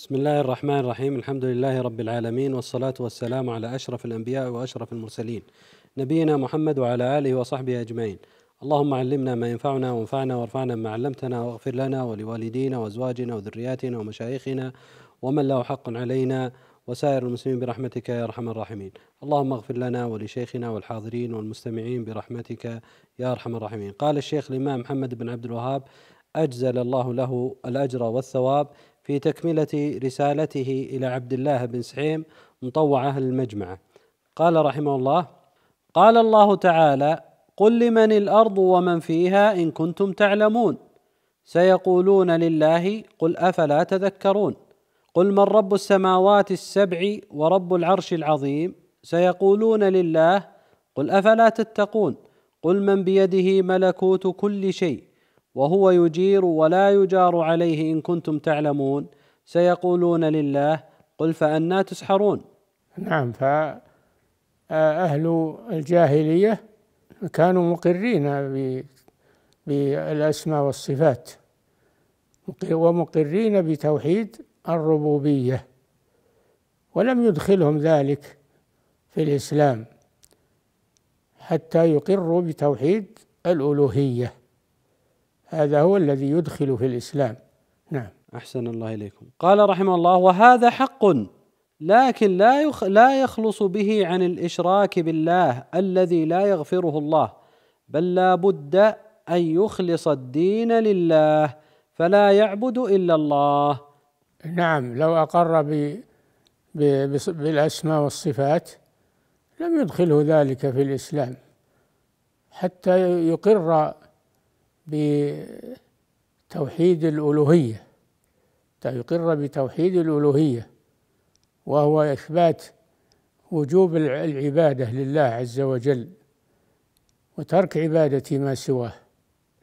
بسم الله الرحمن الرحيم الحمد لله رب العالمين والصلاة والسلام على أشرف الأنبياء وأشرف المرسلين نبينا محمد وعلى آله وصحبه أجمعين اللهم علمنا ما ينفعنا وانفعنا وارفعنا ما علمتنا واغفر لنا ولوالدينا وازواجنا وذرياتنا ومشايخنا ومن له حق علينا وسائر المسلمين برحمتك يا ارحم الراحمين اللهم اغفر لنا ولشيخنا والحاضرين والمستمعين برحمتك يا ارحم الراحمين قال الشيخ الامام محمد بن عبد الوهاب اجزل الله له الاجر والثواب في تكملة رسالته إلى عبد الله بن سعيم مطوع أهل المجمعة قال رحمه الله قال الله تعالى قل لمن الأرض ومن فيها إن كنتم تعلمون سيقولون لله قل أفلا تذكرون قل من رب السماوات السبع ورب العرش العظيم سيقولون لله قل أفلا تتقون قل من بيده ملكوت كل شيء وهو يجير ولا يجار عليه ان كنتم تعلمون سيقولون لله قل فأنا تسحرون نعم فأهل الجاهلية كانوا مقرين بالأسماء والصفات ومقرين بتوحيد الربوبية ولم يدخلهم ذلك في الإسلام حتى يقروا بتوحيد الألوهية هذا هو الذي يدخل في الإسلام نعم أحسن الله إليكم قال رحمه الله وهذا حق لكن لا يخ لا يخلص به عن الإشراك بالله الذي لا يغفره الله بل لا بد أن يخلص الدين لله فلا يعبد إلا الله نعم لو أقر ب بالأسماء والصفات لم يدخله ذلك في الإسلام حتى يقر بتوحيد الألوهية يقر بتوحيد الألوهية وهو إثبات وجوب العبادة لله عز وجل وترك عبادة ما سواه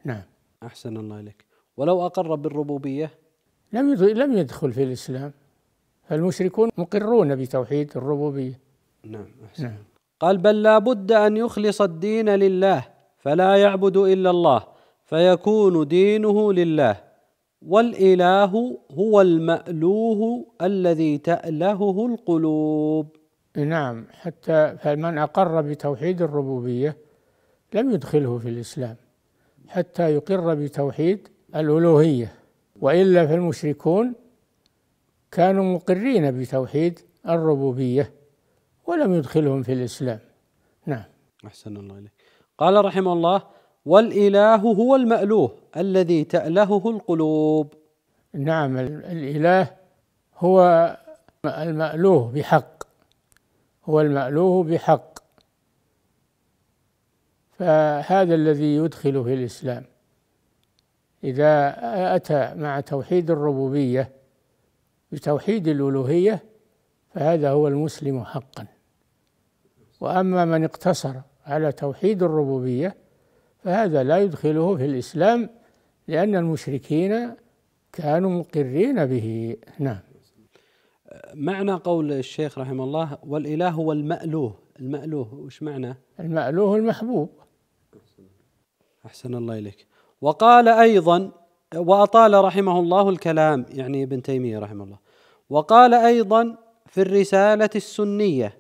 نعم أحسن الله إليك ولو أقر بالربوبية لم لم يدخل في الإسلام فالمشركون مقرون بتوحيد الربوبية نعم أحسن نعم. قال بل لا بد أن يخلص الدين لله فلا يعبد إلا الله فيكون دينه لله والاله هو المالوه الذي تالهه القلوب نعم حتى فمن اقر بتوحيد الربوبيه لم يدخله في الاسلام حتى يقر بتوحيد الالوهيه والا فالمشركون كانوا مقرين بتوحيد الربوبيه ولم يدخلهم في الاسلام نعم احسن الله اليك قال رحمه الله والاله هو المالوه الذي تالهه القلوب نعم الاله هو المالوه بحق هو المالوه بحق فهذا الذي يدخل في الاسلام اذا اتى مع توحيد الربوبيه بتوحيد الالوهيه فهذا هو المسلم حقا واما من اقتصر على توحيد الربوبيه فهذا لا يدخله في الإسلام لأن المشركين كانوا مقرين به نعم معنى قول الشيخ رحمه الله والإله هو المألوه المألوه وش معنى؟ المألوه المحبوب أحسن الله إليك وقال أيضا وأطال رحمه الله الكلام يعني ابن تيمية رحمه الله وقال أيضا في الرسالة السنية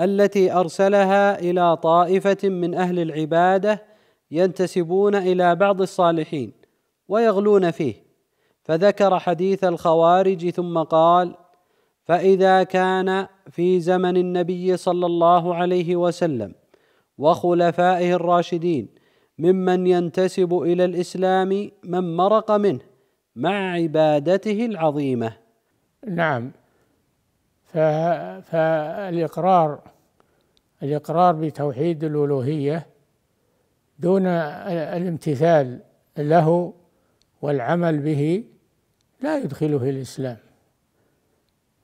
التي أرسلها إلى طائفة من أهل العبادة ينتسبون الى بعض الصالحين ويغلون فيه فذكر حديث الخوارج ثم قال فاذا كان في زمن النبي صلى الله عليه وسلم وخلفائه الراشدين ممن ينتسب الى الاسلام من مرق منه مع عبادته العظيمه نعم فالاقرار الاقرار بتوحيد الالوهيه دون الامتثال له والعمل به لا يدخله الإسلام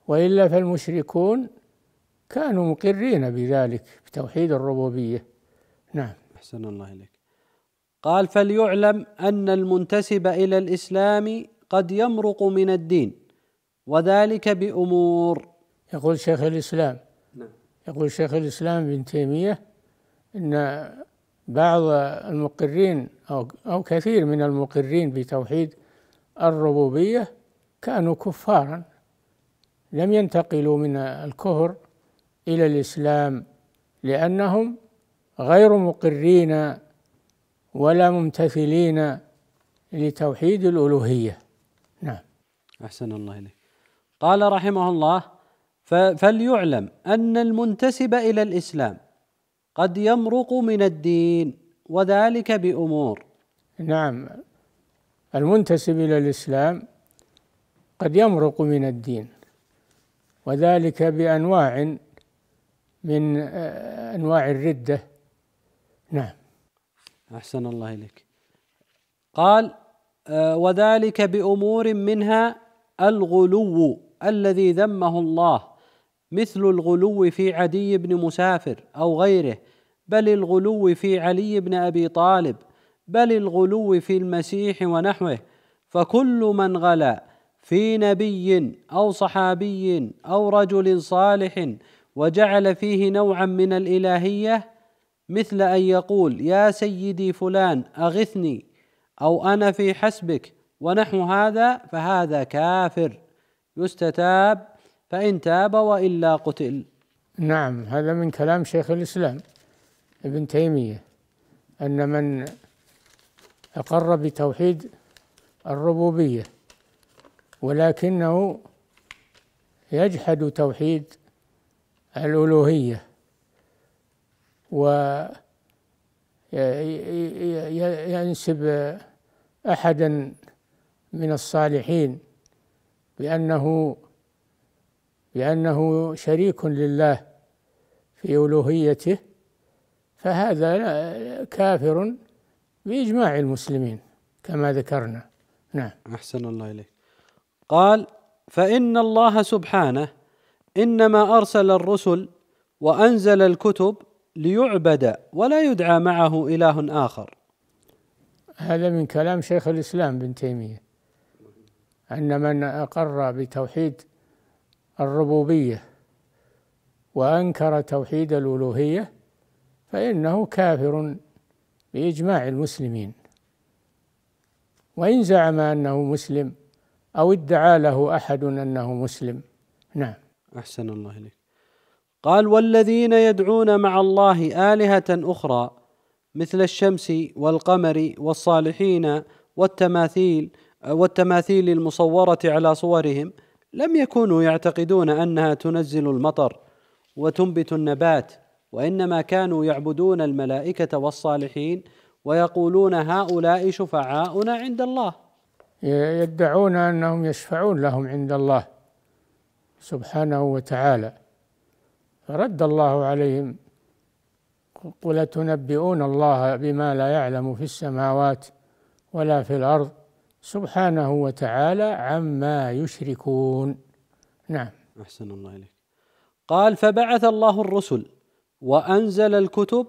وإلا فالمشركون كانوا مقرين بذلك بتوحيد الربوبية نعم أحسن الله إليك قال فليعلم أن المنتسب إلى الإسلام قد يمرق من الدين وذلك بأمور يقول شيخ الإسلام نعم. يقول شيخ الإسلام ابن تيمية أن بعض المقرين أو, كثير من المقرين بتوحيد الربوبية كانوا كفارا لم ينتقلوا من الكهر إلى الإسلام لأنهم غير مقرين ولا ممتثلين لتوحيد الألوهية نعم أحسن الله إليك قال رحمه الله فليعلم أن المنتسب إلى الإسلام قد يمرق من الدين وذلك بأمور نعم المنتسب إلى الإسلام قد يمرق من الدين وذلك بأنواع من آه، أنواع الردة نعم أحسن الله إليك قال آه، وذلك بأمور منها الغلو الذي ذمه الله مثل الغلو في عدي بن مسافر او غيره بل الغلو في علي بن ابي طالب بل الغلو في المسيح ونحوه فكل من غلا في نبي او صحابي او رجل صالح وجعل فيه نوعا من الالهيه مثل ان يقول يا سيدي فلان اغثني او انا في حسبك ونحو هذا فهذا كافر يستتاب فإن تاب وإلا قتل نعم هذا من كلام شيخ الإسلام ابن تيمية أن من أقر بتوحيد الربوبية ولكنه يجحد توحيد الألوهية وينسب أحدا من الصالحين بأنه بأنه شريك لله في ألوهيته فهذا كافر بإجماع المسلمين كما ذكرنا نعم أحسن الله إليك قال فإن الله سبحانه إنما أرسل الرسل وأنزل الكتب ليعبد ولا يدعى معه إله آخر هذا من كلام شيخ الإسلام بن تيمية أن من أقر بتوحيد الربوبيه وانكر توحيد الالوهيه فانه كافر باجماع المسلمين وان زعم انه مسلم او ادعى له احد انه مسلم نعم احسن الله اليك قال والذين يدعون مع الله الهه اخرى مثل الشمس والقمر والصالحين والتماثيل والتماثيل المصوره على صورهم لم يكونوا يعتقدون انها تنزل المطر وتنبت النبات وانما كانوا يعبدون الملائكه والصالحين ويقولون هؤلاء شفعاؤنا عند الله يدعون انهم يشفعون لهم عند الله سبحانه وتعالى فرد الله عليهم قل تنبئون الله بما لا يعلم في السماوات ولا في الارض سبحانه وتعالى عما يشركون نعم احسن الله اليك قال فبعث الله الرسل وانزل الكتب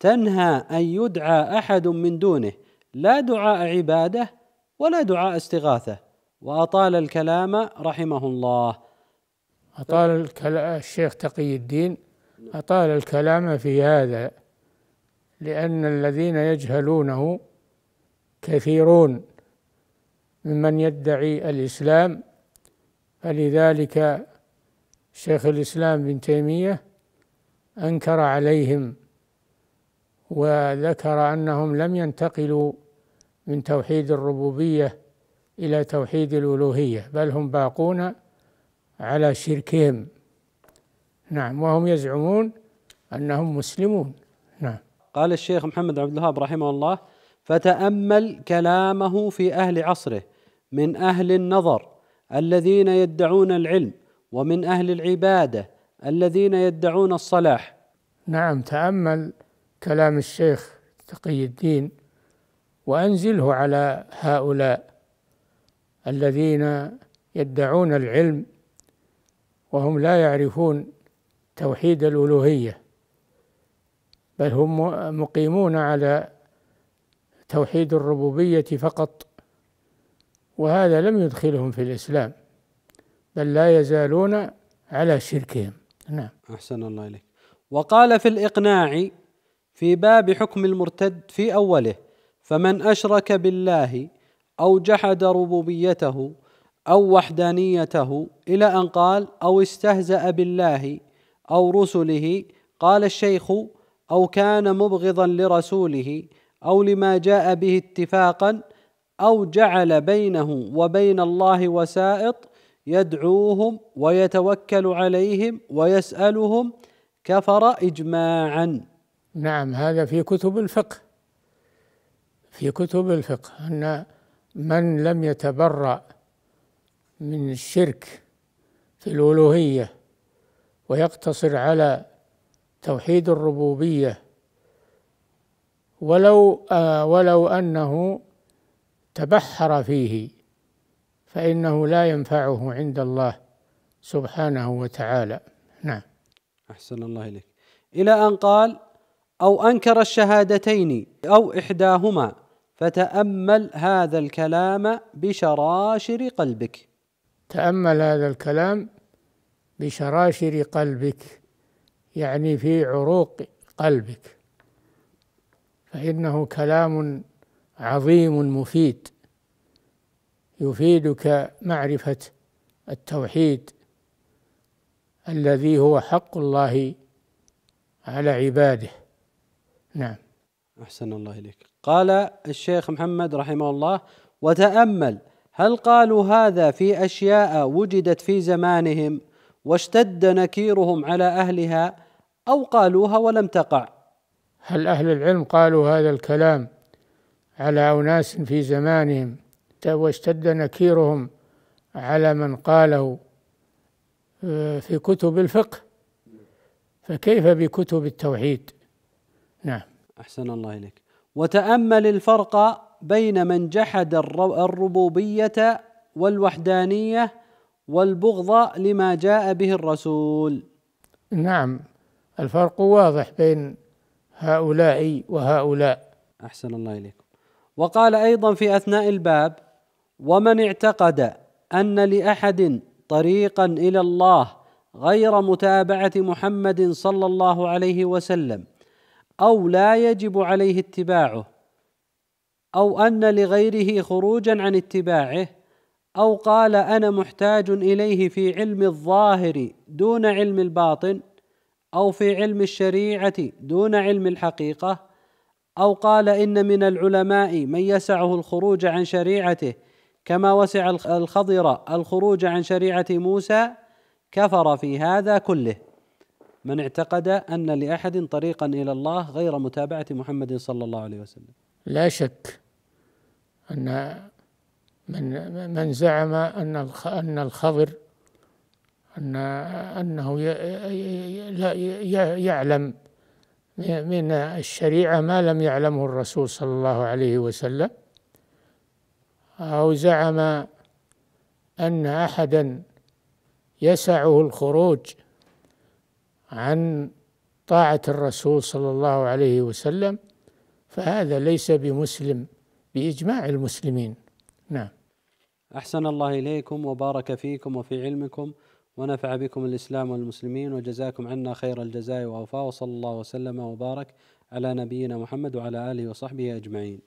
تنهى ان يدعى احد من دونه لا دعاء عباده ولا دعاء استغاثه واطال الكلام رحمه الله اطال الكلام الشيخ تقي الدين اطال الكلام في هذا لان الذين يجهلونه كثيرون ممن يدعي الإسلام فلذلك شيخ الإسلام بن تيمية أنكر عليهم وذكر أنهم لم ينتقلوا من توحيد الربوبية إلى توحيد الألوهية بل هم باقون على شركهم نعم وهم يزعمون أنهم مسلمون نعم قال الشيخ محمد عبد الوهاب رحمه الله فتأمل كلامه في أهل عصره من اهل النظر الذين يدعون العلم ومن اهل العباده الذين يدعون الصلاح نعم تامل كلام الشيخ تقي الدين وانزله على هؤلاء الذين يدعون العلم وهم لا يعرفون توحيد الالوهيه بل هم مقيمون على توحيد الربوبيه فقط وهذا لم يدخلهم في الإسلام بل لا يزالون على شركهم نعم أحسن الله إليك وقال في الإقناع في باب حكم المرتد في أوله فمن أشرك بالله أو جحد ربوبيته أو وحدانيته إلى أن قال أو استهزأ بالله أو رسله قال الشيخ أو كان مبغضا لرسوله أو لما جاء به اتفاقا او جعل بينه وبين الله وسائط يدعوهم ويتوكل عليهم ويسالهم كفر اجماعا نعم هذا في كتب الفقه في كتب الفقه ان من لم يتبرأ من الشرك في الألوهية ويقتصر على توحيد الربوبية ولو آه ولو أنه تبحر فيه فإنه لا ينفعه عند الله سبحانه وتعالى نعم أحسن الله إليك إلى أن قال أو أنكر الشهادتين أو إحداهما فتأمل هذا الكلام بشراشر قلبك تأمل هذا الكلام بشراشر قلبك يعني في عروق قلبك فإنه كلام عظيم مفيد يفيدك معرفة التوحيد الذي هو حق الله على عباده نعم أحسن الله إليك قال الشيخ محمد رحمه الله وتأمل هل قالوا هذا في أشياء وجدت في زمانهم واشتد نكيرهم على أهلها أو قالوها ولم تقع هل أهل العلم قالوا هذا الكلام على أناس في زمانهم واشتد نكيرهم على من قاله آه، في كتب الفقه فكيف بكتب التوحيد نعم أحسن الله إليك وتأمل الفرق بين من جحد الربوبية والوحدانية والبغض لما جاء به الرسول نعم الفرق واضح بين هؤلاء وهؤلاء أحسن الله إليكم وقال ايضا في اثناء الباب ومن اعتقد ان لاحد طريقا الى الله غير متابعه محمد صلى الله عليه وسلم او لا يجب عليه اتباعه او ان لغيره خروجا عن اتباعه او قال انا محتاج اليه في علم الظاهر دون علم الباطن او في علم الشريعه دون علم الحقيقه او قال ان من العلماء من يسعه الخروج عن شريعته كما وسع الخضر الخروج عن شريعه موسى كفر في هذا كله من اعتقد ان لاحد طريقا الى الله غير متابعه محمد صلى الله عليه وسلم لا شك ان من من زعم ان ان الخضر ان انه يعلم من الشريعة ما لم يعلمه الرسول صلى الله عليه وسلم أو زعم أن أحدا يسعه الخروج عن طاعة الرسول صلى الله عليه وسلم فهذا ليس بمسلم بإجماع المسلمين نعم أحسن الله إليكم وبارك فيكم وفي علمكم ونفع بكم الإسلام والمسلمين وجزاكم عنا خير الجزاء وأوفاه وصلى الله وسلم وبارك على نبينا محمد وعلى آله وصحبه أجمعين